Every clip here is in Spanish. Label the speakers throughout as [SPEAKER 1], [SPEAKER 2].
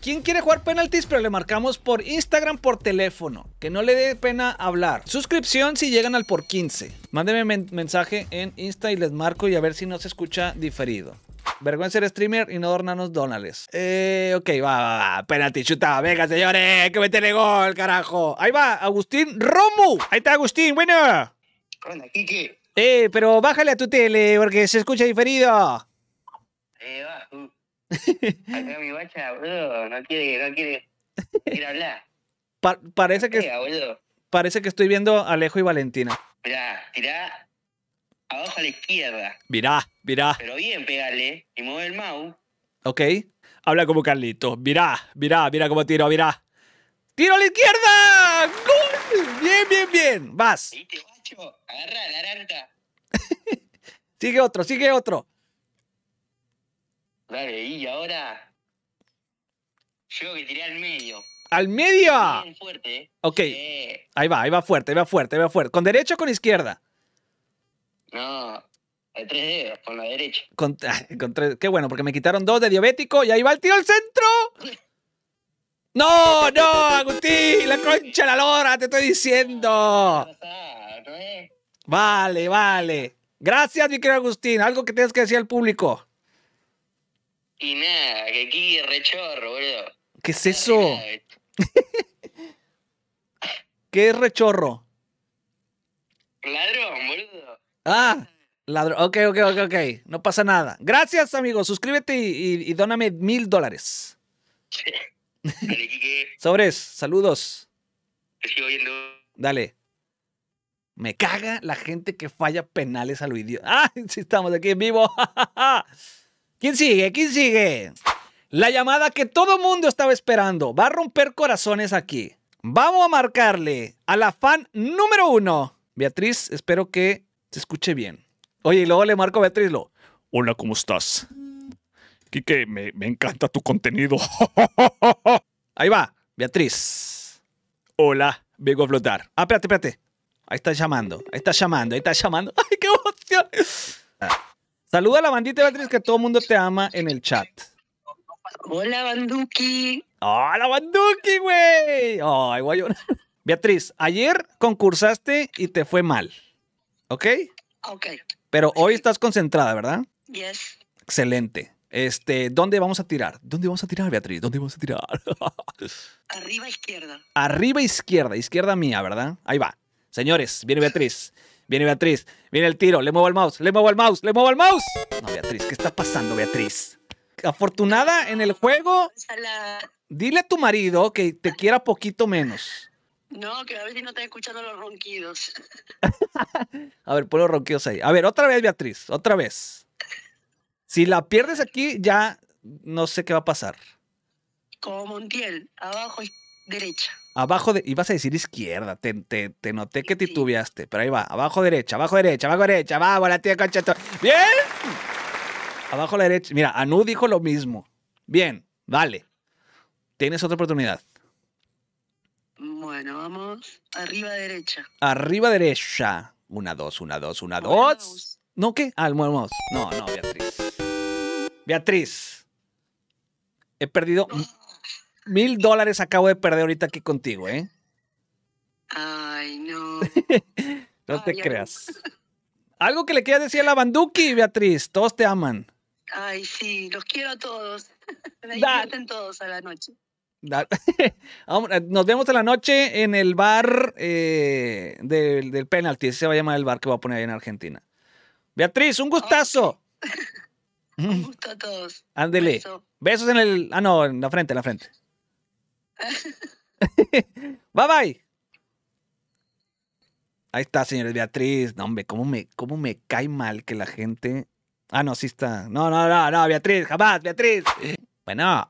[SPEAKER 1] ¿Quién quiere jugar penaltis? Pero le marcamos por Instagram, por teléfono. Que no le dé pena hablar. Suscripción si llegan al por 15. Mándeme mensaje en Insta y les marco y a ver si no se escucha diferido. Vergüenza ser streamer y no adornarnos donales. Eh, ok, va, va, va. Penalti, chuta. Venga, señores. Que el gol, carajo. Ahí va, Agustín Romo. Ahí está, Agustín. Bueno. Hola, Kike. Eh, pero bájale a tu tele porque se escucha diferido. Eh, va. Uh. no quiere, no quiere, quiere hablar. parece que. parece que estoy viendo a Alejo y Valentina. Mirá, tirá abajo a la izquierda. Mirá, mirá. Pero bien, pegale y mueve el mouse. Ok. Habla como Carlitos. Mirá, mirá, mira cómo tiro, mirá. ¡Tiro a la izquierda! Bien, bien, bien. Vas. Agarra la sigue otro, sigue otro. Dale, y ahora. Yo que tiré al medio. ¿Al medio? Bien fuerte, ¿eh? Ok. Ahí va, ahí va fuerte, ahí va fuerte, ahí va fuerte. ¿Con derecho, o con izquierda? No, hay tres dedos, con la derecha. Con, tres, qué bueno, porque me quitaron dos de diabético y ahí va el tiro al centro. No, no, Agustín, la concha la lora, te estoy diciendo. Vale, vale. Gracias, mi querido Agustín. Algo que tienes que decir al público. Y nada, que aquí rechorro, boludo. ¿Qué es eso? ¿Qué es rechorro? Ladrón, boludo. Ah, ladrón. Ok, ok, ok, ok. No pasa nada. Gracias, amigo. Suscríbete y, y, dóname mil dólares. Sobres, saludos. Te sigo viendo. Dale. Me caga la gente que falla penales a lo idiota. ¡Ah! Sí, estamos aquí en vivo. ¿Quién sigue? ¿Quién sigue? La llamada que todo mundo estaba esperando. Va a romper corazones aquí. Vamos a marcarle a la fan número uno. Beatriz, espero que se escuche bien. Oye, y luego le marco a Beatriz lo. Hola, ¿cómo estás? Quique, me, me encanta tu contenido. Ahí va, Beatriz. Hola, vengo a flotar. Ah, espérate, espérate. Ahí está llamando, ahí está llamando, ahí está llamando. ¡Ay, qué emoción! Ah. Saluda a la bandita, Beatriz, que todo el mundo te ama en el chat. Hola, Banduki. Hola, Banduki, güey. Ay, Beatriz, ayer concursaste y te fue mal. ¿Ok? Ok. Pero hoy estás concentrada, ¿verdad? Yes. Excelente. Este, ¿dónde vamos a tirar? ¿Dónde vamos a tirar, Beatriz? ¿Dónde vamos a tirar? Arriba izquierda. Arriba izquierda, izquierda mía, ¿verdad? Ahí va. Señores, viene Beatriz. Viene Beatriz, viene el tiro, le muevo al mouse, le muevo al mouse, le muevo al mouse. No, Beatriz, ¿qué está pasando, Beatriz? Afortunada en el juego. Dile a tu marido que te quiera poquito menos. No, que a ver si no está escuchando los ronquidos. a ver, pon los ronquidos ahí. A ver, otra vez, Beatriz, otra vez. Si la pierdes aquí, ya no sé qué va a pasar. Como Montiel, abajo y derecha abajo de, ibas a decir izquierda, te, noté que titubeaste, pero ahí va, abajo derecha, abajo derecha, abajo derecha, vamos, la tía concha. Bien. Abajo la derecha. Mira, Anu dijo lo mismo. Bien, vale. Tienes otra oportunidad. Bueno, vamos. Arriba derecha. Arriba derecha. Una, dos, una, dos, una, dos. ¿No qué? Ah, el No, no, Beatriz. Beatriz. He perdido. Mil dólares acabo de perder ahorita aquí contigo, ¿eh? Ay, no. no te creas. Algo que le quieras decir a la Banduki, Beatriz. Todos te aman. Ay, sí, los quiero a todos. Me en todos a la noche. Eh, nos vemos a la noche en el bar eh, del, del, Ese se va a llamar el bar que va a poner ahí en Argentina. Beatriz, un gustazo. un gusto a todos. Ándele. Besos en el. Ah, no, en la frente, en la frente. bye bye. Ahí está, señores Beatriz. No, hombre, ¿cómo me, cómo me cae mal que la gente. Ah, no, sí está. No, no, no, no, Beatriz, jamás, Beatriz. Bueno.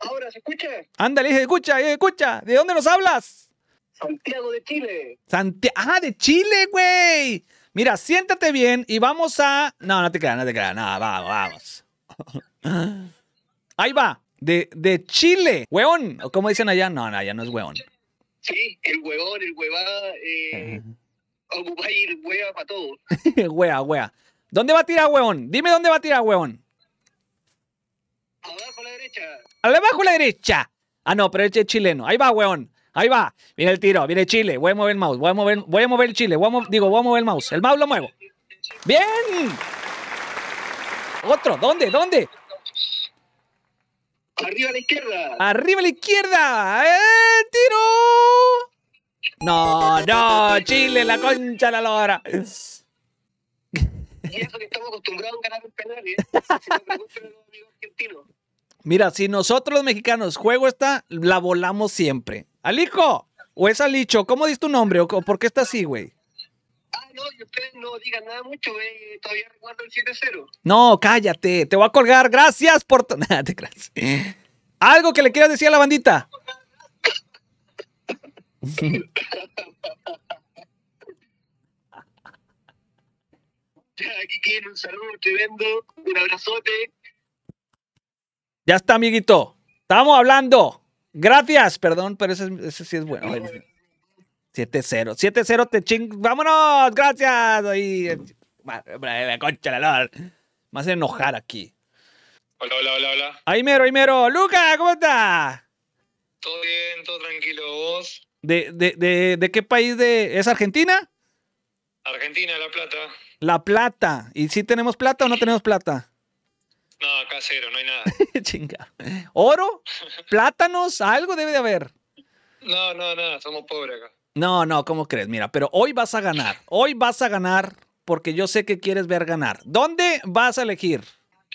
[SPEAKER 1] Ahora se escucha. Ándale, se escucha, se escucha. ¿De dónde nos hablas? Santiago de Chile. Ah, de Chile, güey. Mira, siéntate bien y vamos a. No, no te creas, no te creas. No, vamos, vamos. Ahí va de, Chile. Hueón, o como dicen allá, no, no, allá no es hueón. Sí, el huevón, el huevada, eh, a ir hueva para todo. huea, hueva ¿Dónde va a tirar, hueón? Dime dónde va a tirar, hueón. Abajo a la derecha. a la derecha. Ah, no, pero este es chileno. Ahí va, hueón. Ahí va. Viene el tiro, viene Chile. Voy a mover el mouse, voy a mover, voy a mover el Chile. digo, voy a mover el mouse. El mouse lo muevo. Bien. Otro, ¿dónde? ¿Dónde? Arriba a la izquierda. Arriba a la izquierda. ¡Eh, tiro! No, no, Chile, la concha la lora. Y que estamos acostumbrados a ganar ¿eh? Si Mira, si nosotros los mexicanos juego esta, la volamos siempre. ¡Alijo! o es Alicho, ¿cómo dice tu nombre? ¿O por qué está así, güey? no, y ustedes no digan nada mucho, eh, todavía recuerdo el 7-0. No, cállate, te voy a colgar, gracias por... Nada, Algo que le quieras decir a la bandita. Aquí quiero un saludo tremendo, un abrazote. Ya está, amiguito. Estamos hablando. Gracias. Perdón, pero ese, ese sí es bueno. 7-0. 7-0 te ching. ¡Vámonos! ¡Gracias! Y... Concha la Me hace enojar aquí. Hola, hola, hola, hola. Ahí mero, ahí mero. Luca, ¿cómo estás? Todo bien, todo tranquilo. ¿Vos? ¿De, de, de, de qué país de... es Argentina? Argentina, La Plata. La Plata. ¿Y si tenemos plata o no tenemos plata? No, acá cero, no hay nada. Chinga. ¿Oro? ¿Plátanos? Algo debe de haber. No, no, nada, somos pobres acá. No, no, ¿cómo crees? Mira, pero hoy vas a ganar. Hoy vas a ganar porque yo sé que quieres ver ganar. ¿Dónde vas a elegir?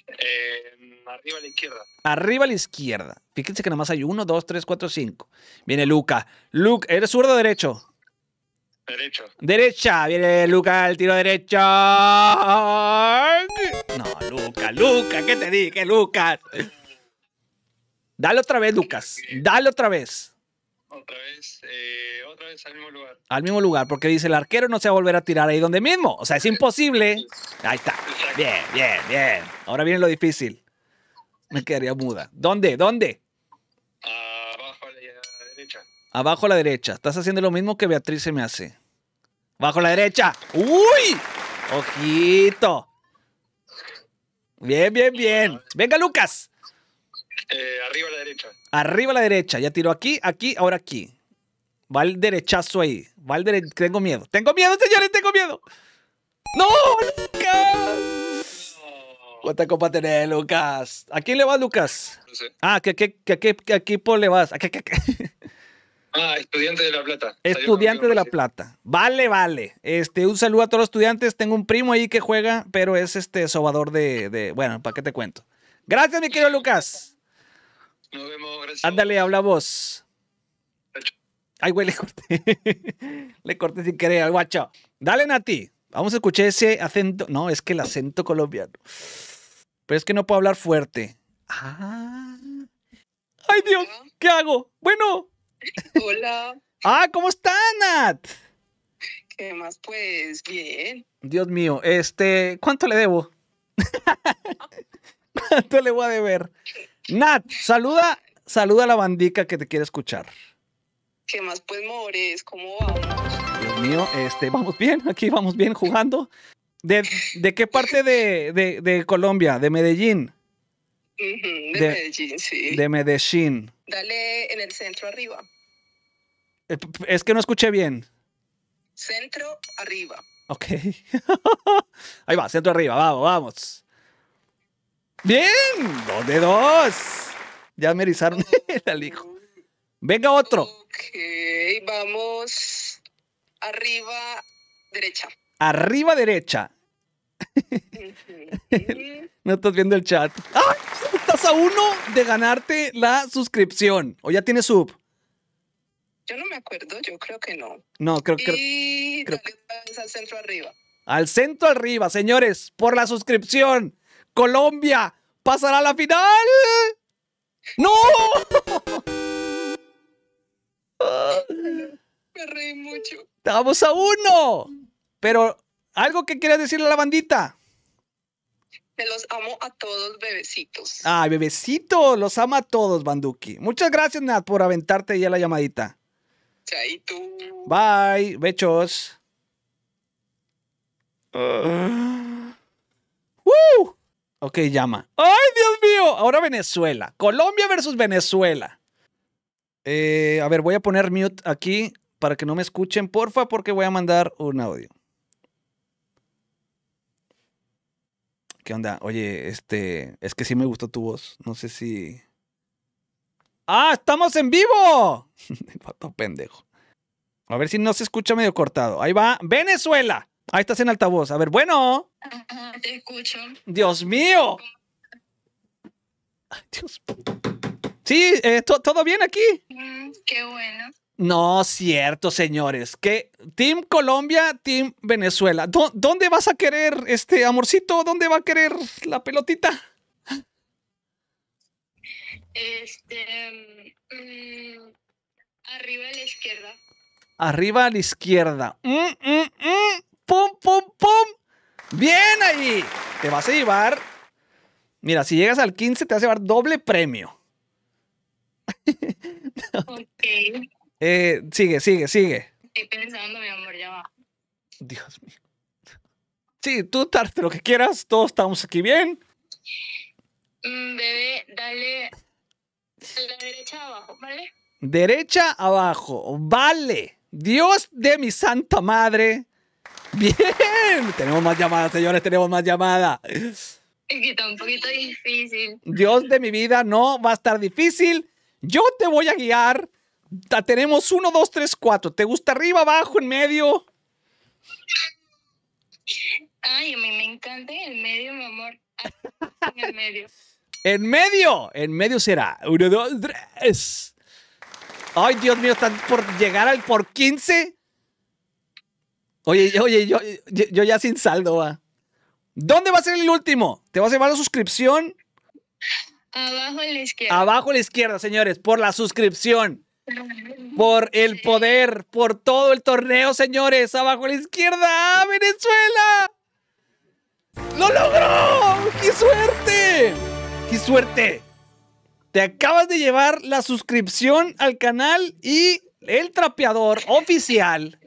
[SPEAKER 1] Eh, arriba a la izquierda. Arriba a la izquierda. Fíjense que nada más hay uno, dos, tres, cuatro, cinco. Viene Luca. Luca, ¿eres zurdo o derecho? Derecho. Derecha. Viene Luca, el tiro derecho. No, Luca, Luca, ¿qué te dije, Lucas? Dale otra vez, Lucas. Dale otra vez. Otra vez, eh, otra vez al mismo lugar. Al mismo lugar, porque dice el arquero no se va a volver a tirar ahí donde mismo. O sea, es imposible. Ahí está. Bien, bien, bien. Ahora viene lo difícil. Me quedaría muda. ¿Dónde? ¿Dónde? Abajo a la derecha. Abajo a la derecha. Estás haciendo lo mismo que Beatriz se me hace. Bajo a la derecha. ¡Uy! Ojito. Bien, bien, bien. Venga, Lucas. Eh, arriba a la derecha. Arriba a la derecha. Ya tiró aquí, aquí, ahora aquí. Va el derechazo ahí. Va Tengo miedo. Tengo miedo, señores, tengo miedo. ¡No! ¡Lucas! ¿Cuánta copa tenés, Lucas? ¿A quién le vas, Lucas? Ah, ¿qué, qué, qué, equipo le vas? Ah, estudiante de La Plata. Estudiante de La Plata. Vale, vale. Este, un saludo a todos los estudiantes. Tengo un primo ahí que juega, pero es este sobador de, de... Bueno, ¿para qué te cuento? Gracias, mi querido Lucas. Nos vemos, gracias. Ándale, hablamos. Ay, güey, le corté. le corté sin querer al guacho. Dale, Nati. Vamos a escuchar ese acento. No, es que el acento colombiano. Pero es que no puedo hablar fuerte. Ah. Ay, Dios, ¿qué hago? Bueno. Hola. Ah, ¿cómo está, Nat? ¿Qué más? Pues bien. Dios mío, este, ¿cuánto le debo? ¿Cuánto le voy a deber? Nat, saluda, saluda a la bandica que te quiere escuchar. ¿Qué más pues, Mores? ¿Cómo vamos? Dios mío, este, vamos bien, aquí vamos bien jugando. ¿De, qué parte de, Colombia? ¿De Medellín? de, Medellín, sí. De Medellín. Dale en el centro arriba. Eh, es que no escuché bien. Centro arriba. Ok. Ahí va, centro arriba, vamos, vamos. Bien, dos de dos. Ya me erizaron el alijo. Venga otro. Ok, vamos arriba derecha. Arriba derecha. no estás viendo el chat. Estás a uno de ganarte la suscripción. ¿O ya tienes sub? Yo no me acuerdo, yo creo que no. No, creo, y... creo, Al centro arriba. Al centro arriba, señores, por la suscripción. Colombia pasará a la final. ¡No! Me reí mucho. Estamos a uno. Pero, ¿algo que quieras decirle a la bandita? Me los amo a todos, bebecitos. Ay, bebecitos! los ama a todos, Banduki. Muchas gracias, Nat, por aventarte ya la llamadita. tú? Bye, bechos. Ah. Ok, llama. ¡Ay, Dios mío! Ahora Venezuela. Colombia versus Venezuela. Eh, a ver, voy a poner mute aquí para que no me escuchen, porfa, porque voy a mandar un audio. ¿Qué onda? Oye, este, es que sí me gustó tu voz. No sé si... ¡Ah, estamos en vivo! Pato pendejo. A ver si no se escucha medio cortado. Ahí va. Venezuela. Ahí estás en altavoz. A ver, bueno. te escucho. Dios mío. Sí, eh, todo bien aquí. Mm, qué bueno. No, cierto, señores. Que Team Colombia, Team Venezuela. ¿Dónde vas a querer este amorcito? ¿Dónde va a querer la pelotita? Este. Mm, arriba a la izquierda. Arriba a la izquierda. Mm, ¡Pum, pum, pum! ¡Bien ahí! Te vas a llevar. Mira, si llegas al 15, te vas a llevar doble premio. ok. Eh, sigue, sigue, sigue. Estoy pensando, mi amor, ya va. Dios mío. Sí, tú tarte lo que quieras, todos estamos aquí bien. Mm, bebé, dale la derecha abajo, ¿vale? Derecha abajo, vale. Dios de mi santa madre. Bien, tenemos más llamadas, señores, tenemos más llamadas. Es que está un poquito difícil. Dios de mi vida, no va a estar difícil. Yo te voy a guiar. Tenemos uno, dos, tres, cuatro. ¿Te gusta arriba, abajo, en medio? Ay, a mí me encanta el medio, mi amor. En el medio. ¡En medio! En medio será. Uno, dos, tres. Ay, Dios mío, están por llegar al por 15. Oye, oye, yo, ya sin saldo va. ¿Dónde va a ser el último? ¿Te vas a llevar la suscripción? Abajo a la izquierda. Abajo a la izquierda, señores, por la suscripción. Por el poder, por todo el torneo, señores. Abajo a la izquierda, Venezuela. ¡Lo logró! ¡Qué suerte! ¡Qué suerte! Te acabas de llevar la suscripción al canal y el trapeador oficial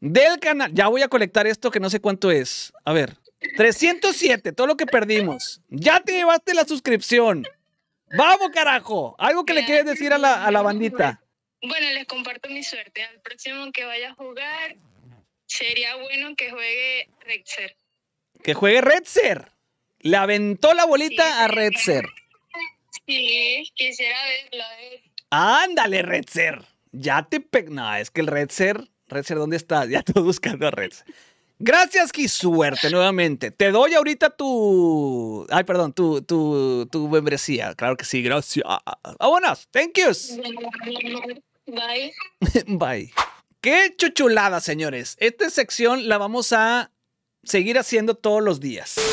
[SPEAKER 1] del canal. Ya voy a colectar esto que no sé cuánto es. A ver, 307, todo lo que perdimos. Ya te llevaste la suscripción. Vamos, carajo. Algo que le quieres decir a la, bandita. Bueno, les comparto mi suerte. Al próximo que vaya a jugar, sería bueno que juegue Redser. Que juegue Redser. Le aventó la bolita a Redser. Sí, quisiera verlo. Ándale, Redser. Ya te pegó. No, es que el Redser Redser, ¿dónde estás? Ya estoy buscando a Redser. Gracias, qué suerte nuevamente. Te doy ahorita tu. Ay, perdón, tu, tu, membresía. Claro que sí, gracias. Vámonos, ah, thank yous. Bye. Bye. Qué chuchulada, señores. Esta sección la vamos a seguir haciendo todos los días.